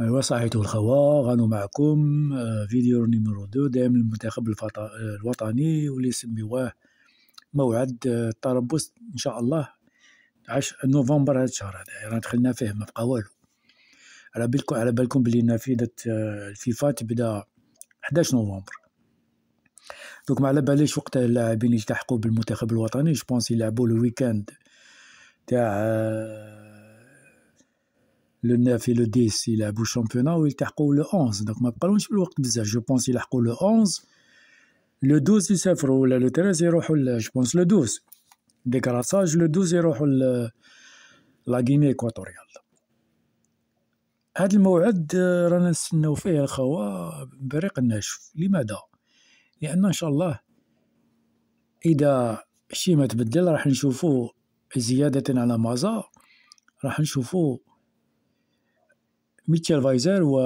ايوا صحيتو الخوا غانو معكم آه، فيديو نيميرو دو دائم المنتخب الوطني واللي سميوه موعد آه، التربص ان شاء الله عش نوفمبر هذا الشهر هذا راه دخلنا فيه ما بقى والو على بالكم على بالكم بلي نافذه آه، الفيفا تبدا 11 نوفمبر دوك ما على باليش وقتها اللاعبين يلتحقوا بالمنتخب الوطني جو بونس يلعبوا الويكاند تاع لو 9 اي لو 10 يلعبوا الشامبيونات ويلتحقوا لو 11 دونك ما بقالهمش الوقت بزاف جو بونس يلحقوا لو 11 لو 12 يسافروا ولا لو 13 يروحوا جو بونس لو 12 ديكراساج لو 12 يروحوا لا غيني ايكواتوريال هذا الموعد آه، رانا نستناو فيه الخوا بريق الناشف لماذا لان ان شاء الله اذا شي ما تبدل راح نشوفو زياده على مازا راح نشوفو ميتشيل فايزر و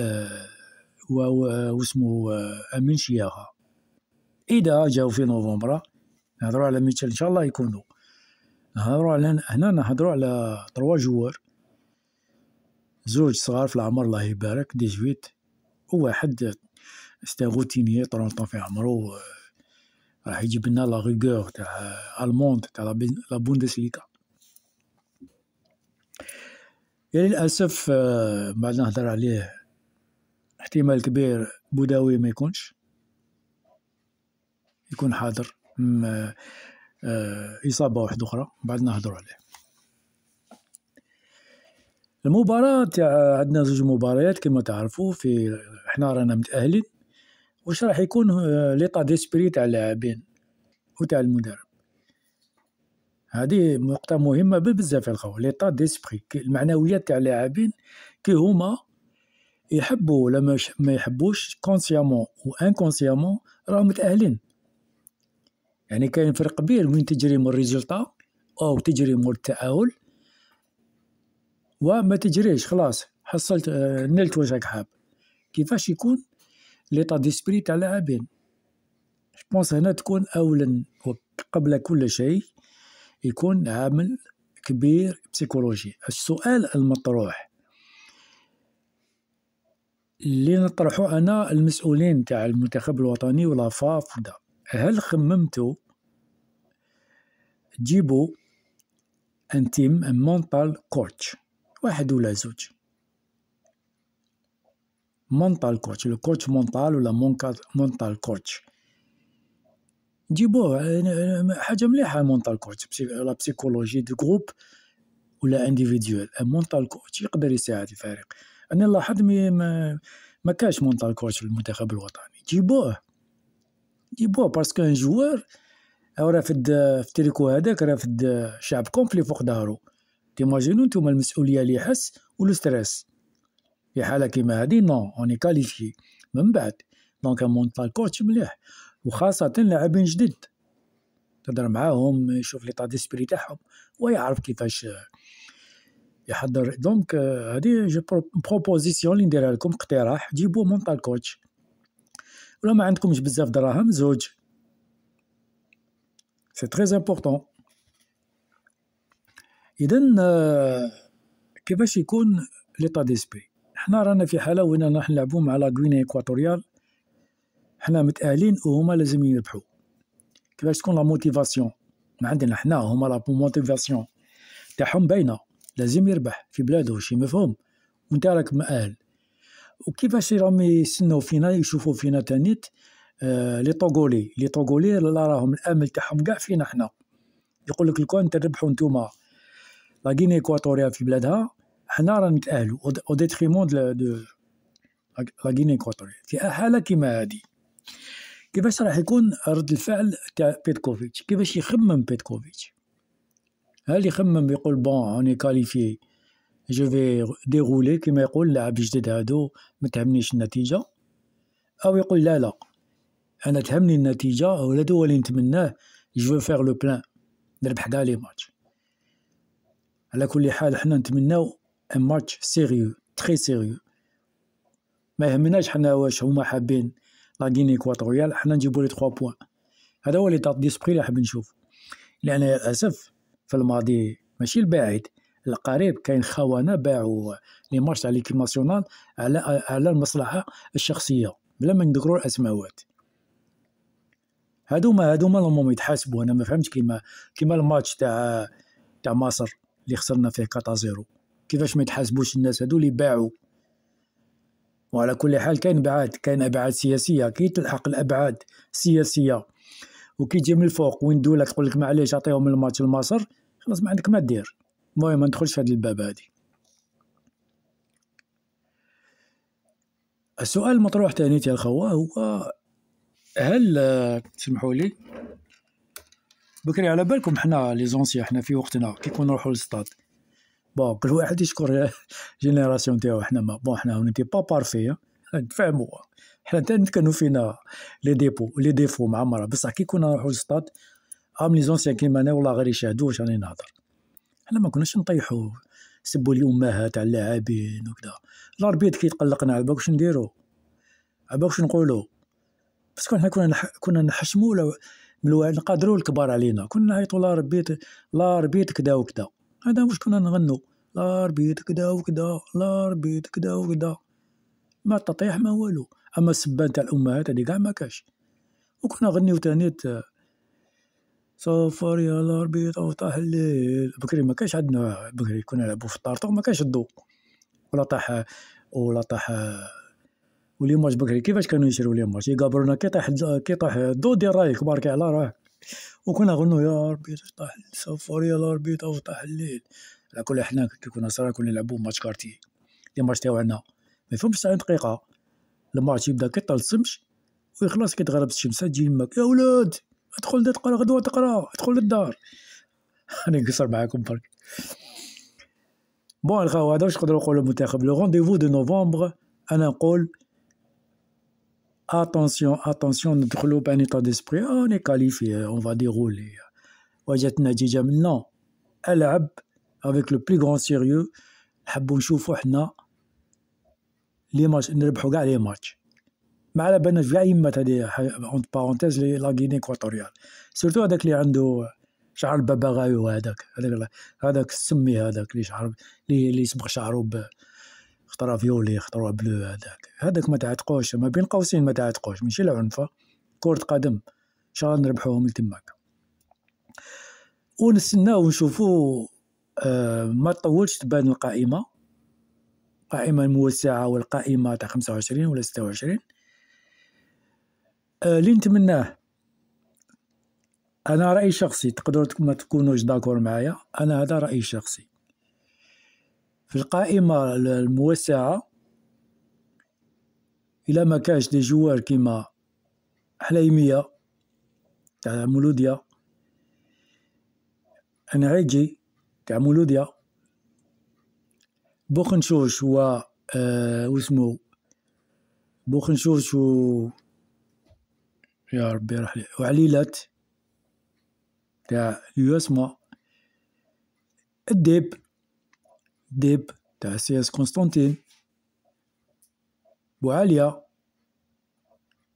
آه، و واسمه آه، امين شياغا اذا جاو في نوفمبر نهضروا على ميتشيل ان شاء الله يكونوا نهضروا على هنا نهضروا على تروا جوار زوج صغار في العمر الله يبارك 18 وواحد ستاغوتيني 30 في عمرو آه، راح يجيب لنا لا ريغور تاع الموند تاع لا بوندسليغا يعني للأسف آه، بعد نهضر عليه احتمال كبير بوداوي ما يكونش يكون حاضر آه، آه، إصابة واحدة أخرى بعد نهضر عليه المباراة تاع عندنا زوج مباريات كما تعرفوا في حنا رانا متأهلين واش راح يكون ليطا ديسبري تاع اللاعبين وتاع المدرب هذه نقطه مهمه بزاف الخو ليطا ديسبري المعنويات تاع اللاعبين كي هما يحبوا ولا ما يحبوش كونسيامون وانكونسيامون راهم متاهلين يعني كاين فرق كبير وين تجري من الريزلطه او تجري من التاهل وما تجريش خلاص حصلت آه، نلت وجهك حاب كيفاش يكون ليطا ديسبري تاع اللاعبين جبونس بونس هنا تكون اولا قبل كل شيء يكون عامل كبير بسيكولوجي السؤال المطروح اللي نطرحه أنا المسؤولين تاع المنتخب الوطني ولا فافدا هل خممتوا جيبوا ان تيم مونتال كوتش واحد ولا زوج مونتال كوتش لو كوتش مونتال ولا مونتال كوتش جيبوه حاجه مليحه مونتال كوتش لا بسيكولوجي دو جروب ولا انديفيديوال مونتال كوتش يقدر يساعد الفريق انا لاحظت ما ما كاش مونتال كوتش في المنتخب الوطني جيبوه جيبوه باسكو ان جوار رافد في تريكو هذاك رافد شعب كومبلي فوق دارو تيماجينو نتوما المسؤوليه اللي يحس والستريس في حاله كيما هذه نو اوني كاليفي من بعد دونك مونتال كوتش مليح وخاصة لاعبين جدد تهضر معاهم يشوف لي ديسبري تاعهم ويعرف كيفاش يحضر دونك هادي جو بروبوزيسيون اللي نديرها لكم اقتراح جيبو مونتال كوتش ولا ما عندكمش بزاف دراهم زوج سي تري امبورطون اذا كيفاش يكون ليطا ديسبري حنا رانا في حاله وين راح نلعبو مع لا غويني ايكواتوريال حنا متاهلين وهما لازم يربحوا كيفاش تكون لا موتيفاسيون ما عندنا حنا هما لا موتيفاسيون تاعهم باينه لازم يربح في بلاده شي مفهوم وانت راك مأهل وكيفاش راهم يستناو فينا يشوفوا فينا تانيت آه لي طوغولي لي طوغولي لا راهم الامل تاعهم كاع فينا حنا يقول لك الكون تربحوا نتوما لا غيني ايكواتوريا في بلادها حنا رانا نتاهلوا او ديتريمون دو لا غيني ايكواتوريا في حاله كيما هذه كيفاش راح يكون رد الفعل تاع بيتكوفيتش كيفاش يخمم بيتكوفيتش هل يخمم يقول بون اوني كاليفي جو في ديغولي كيما يقول لاعب جديد هادو ما تهمنيش النتيجه او يقول لا لا انا تهمني النتيجه ولا هو اللي نتمناه جو فيغ لو بلان نربح كاع لي ماتش على كل حال حنا نتمناو ان ماتش سيريو تري سيريو ما يهمناش حنا واش هما حابين لا غيني اكواتوريال حنا نجيبو لي 3 بوان هذا هو لي طات ديسبري اللي حاب نشوف لان للاسف في الماضي ماشي البعيد القريب كاين خوانه باعوا لي ماتش تاع ليكيب ناسيونال على على المصلحه الشخصيه بلا ما نذكروا الاسماوات هادوما هادوما المهم يتحاسبوا انا ما فهمتش كيما كيما الماتش تاع تاع مصر اللي خسرنا فيه 4 0 كيفاش ما يتحاسبوش الناس هادو اللي باعوا وعلى كل حال كاين ابعاد كاين ابعاد سياسيه كي تلحق الابعاد السياسيه وكي تجي من الفوق وين دوله تقول لك معليش عطيهم الماتش لمصر خلاص ما عندك ما دير المهم ما ندخلش في هذا الباب هادي السؤال المطروح تاني تاع الخوا هو هل تسمحوا لي بكري على بالكم حنا لي زونسي حنا في وقتنا كي كون نروحوا للسطاد بون كل واحد يشكر جينيراسيون تاعو حنا ما بون حنا نتي با بارفي نتفاهموا حنا كانوا فينا لي ديبو لي ديفو معمره بصح كي كنا نروحو للسطاد ام لي زونسيان كيما انا والله غير يشاهدو واش راني نهضر حنا ما كناش نطيحو سبوا الامهات على اللاعبين وكذا الاربيت كي تقلقنا على بالك واش نديرو على بالك واش نقولو باسكو حنا كنا كنا نحشمو لو... نقدروا الكبار علينا كنا نعيطوا لا ربيت لا ربيت كذا وكذا هذا واش كنا نغنو لاربيت كدا وكدا لاربيت كدا وكدا ما تطيح ما والو اما السبان تاع الامهات هادي كاع ما كاش وكنا نغنيو تاني صفر يا لاربيت او طاح الليل بكري ما كاش عندنا بكري كنا نلعبو في الطارطو ما كاش الضو ولا طاح ولا طاح ولي ماش بكري كيفاش كانوا يشرو لي ماش يقابرونا كي طاح كي طاح الضو ديال رايك بارك على راه وكنا نغنوا يا ربي تفتح السفر يا ربي تفتح الليل على كل حنا كي كنا صغار كنا نلعبوا ماتش كارتي لي ماتش عندنا ما يفهمش 90 دقيقه الماتش يبدا كيطل الشمس ويخلص كي تغرب الشمس تجي يمك يا ولاد ادخل تقرا غدوه تقرا ادخل للدار انا نقصر معاكم برك بون هذا واش نقدروا نقولوا المنتخب لو رونديفو دو نوفمبر انا نقول attention, attention, notre lobe est en état d'esprit, ah, on est qualifié, on va dérouler. Non, elle a avec le plus grand sérieux, a les matchs, nous les matchs. Mais elle a bien entre parenthèses, la Guinée équatoriale. Surtout avec les Ando, Charles Babaraï ou Adak, Adak Summi, Adak, les Charles, les Summi, خطره فيولي خطره بلو هذاك هذاك ما تعتقوش ما بين قوسين ما تعتقوش ماشي العنفه كره قدم ان شاء الله نربحوهم لتماك ونستنى ونشوفو آه ما تطولش تبان القائمه القائمه الموسعه والقائمه تاع خمسة وعشرين ولا 26 آه اللي نتمناه انا راي شخصي تقدروا ما تكونوش داكور معايا انا هذا راي شخصي في القائمة الموسعة إلا ما كاش دي جوار كيما حليمية تاع مولوديا أنعيجي تاع مولوديا بوخنشوش و آه واسمو بوخنشوش و يا ربي رحلي وعليلات تاع اليوسما الديب ديب تاع سياس قسطنطين بوعالية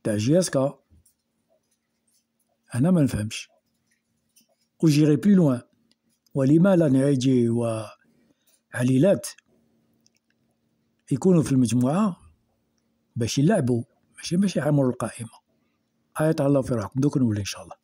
تاع جياسكا أنا ما نفهمش جيري بلو لوان ولما لا نعيجي عليلات يكونوا في المجموعة باش يلعبوا ماشي باش يعمروا القائمة آية الله في روحكم دوك نولي إن شاء الله